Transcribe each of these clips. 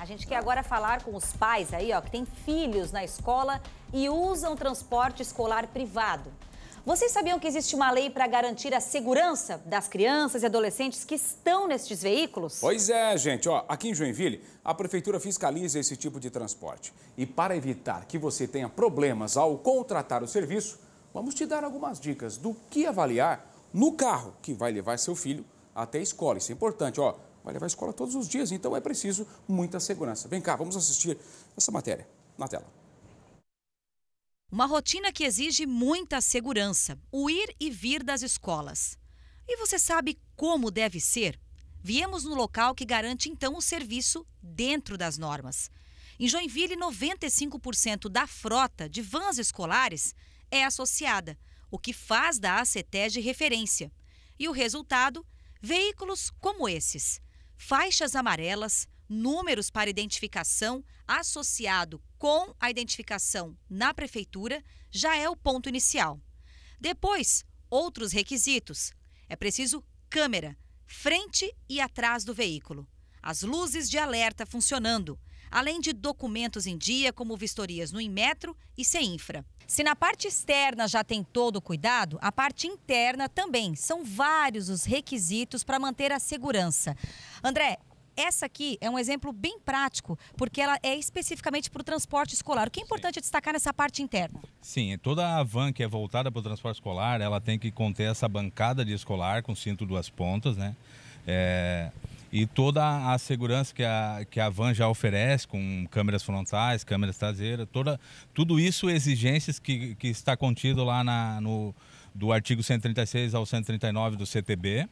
A gente quer agora falar com os pais aí, ó, que têm filhos na escola e usam transporte escolar privado. Vocês sabiam que existe uma lei para garantir a segurança das crianças e adolescentes que estão nestes veículos? Pois é, gente. Ó, aqui em Joinville, a prefeitura fiscaliza esse tipo de transporte. E para evitar que você tenha problemas ao contratar o serviço, vamos te dar algumas dicas do que avaliar no carro que vai levar seu filho até a escola. Isso é importante, ó vai levar à escola todos os dias, então é preciso muita segurança. Vem cá, vamos assistir essa matéria na tela. Uma rotina que exige muita segurança, o ir e vir das escolas. E você sabe como deve ser? Viemos no local que garante então o serviço dentro das normas. Em Joinville, 95% da frota de vans escolares é associada, o que faz da de referência. E o resultado? Veículos como esses faixas amarelas, números para identificação associado com a identificação na prefeitura já é o ponto inicial. Depois, outros requisitos. É preciso câmera, frente e atrás do veículo, as luzes de alerta funcionando, além de documentos em dia, como vistorias no Inmetro e Ceinfra. Se na parte externa já tem todo o cuidado, a parte interna também. São vários os requisitos para manter a segurança. André, essa aqui é um exemplo bem prático, porque ela é especificamente para o transporte escolar. O que é importante Sim. destacar nessa parte interna? Sim, é toda a van que é voltada para o transporte escolar, ela tem que conter essa bancada de escolar com cinto duas pontas, né? É, e toda a segurança que a, que a van já oferece, com câmeras frontais, câmeras traseiras, toda, tudo isso exigências que, que está contido lá na, no, do artigo 136 ao 139 do CTB.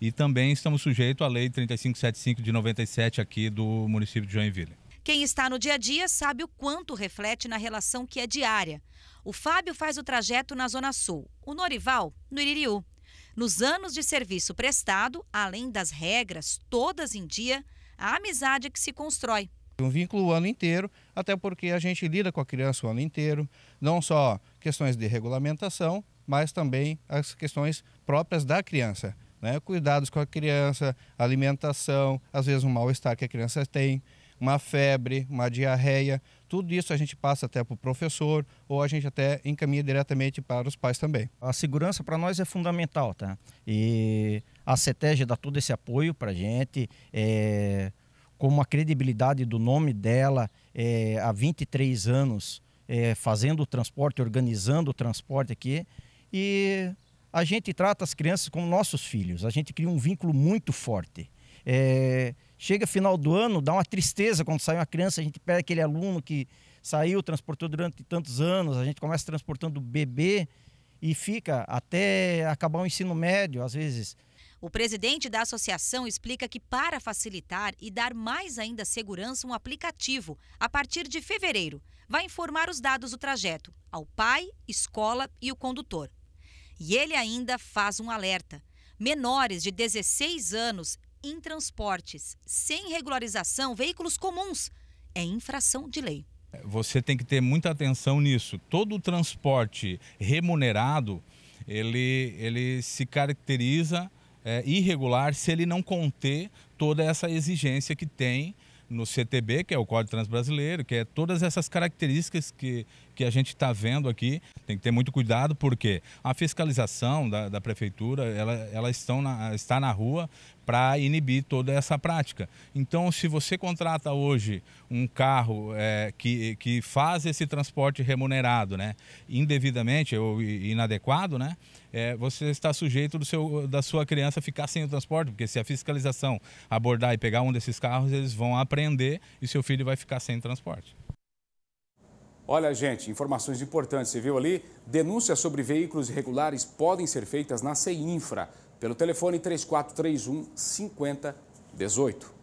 E também estamos sujeitos à Lei 3575 de 97 aqui do município de Joinville. Quem está no dia a dia sabe o quanto reflete na relação que é diária. O Fábio faz o trajeto na Zona Sul, o Norival no Iririú. Nos anos de serviço prestado, além das regras todas em dia, a amizade que se constrói. Um vínculo o ano inteiro, até porque a gente lida com a criança o ano inteiro, não só questões de regulamentação, mas também as questões próprias da criança. Né? Cuidados com a criança, alimentação, às vezes o um mal-estar que a criança tem uma febre, uma diarreia, tudo isso a gente passa até para o professor ou a gente até encaminha diretamente para os pais também. A segurança para nós é fundamental, tá? E a CETEG dá todo esse apoio para a gente, é, como a credibilidade do nome dela é, há 23 anos, é, fazendo o transporte, organizando o transporte aqui. E a gente trata as crianças como nossos filhos, a gente cria um vínculo muito forte. É, chega final do ano, dá uma tristeza quando sai uma criança, a gente pega aquele aluno que saiu, transportou durante tantos anos, a gente começa transportando bebê e fica até acabar o ensino médio, às vezes. O presidente da associação explica que, para facilitar e dar mais ainda segurança, um aplicativo, a partir de fevereiro, vai informar os dados do trajeto ao pai, escola e o condutor. E ele ainda faz um alerta: menores de 16 anos em transportes sem regularização, veículos comuns, é infração de lei. É, você tem que ter muita atenção nisso. Todo o transporte remunerado, ele, ele se caracteriza é, irregular se ele não conter toda essa exigência que tem no CTB, que é o Código Transbrasileiro, que é todas essas características que que a gente está vendo aqui, tem que ter muito cuidado, porque a fiscalização da, da prefeitura, ela, ela estão na, está na rua para inibir toda essa prática. Então, se você contrata hoje um carro é, que, que faz esse transporte remunerado, né, indevidamente ou inadequado, né, é, você está sujeito do seu, da sua criança ficar sem o transporte, porque se a fiscalização abordar e pegar um desses carros, eles vão apreender e seu filho vai ficar sem transporte. Olha, gente, informações importantes, você viu ali? Denúncias sobre veículos irregulares podem ser feitas na CEINFRA, pelo telefone 3431 5018.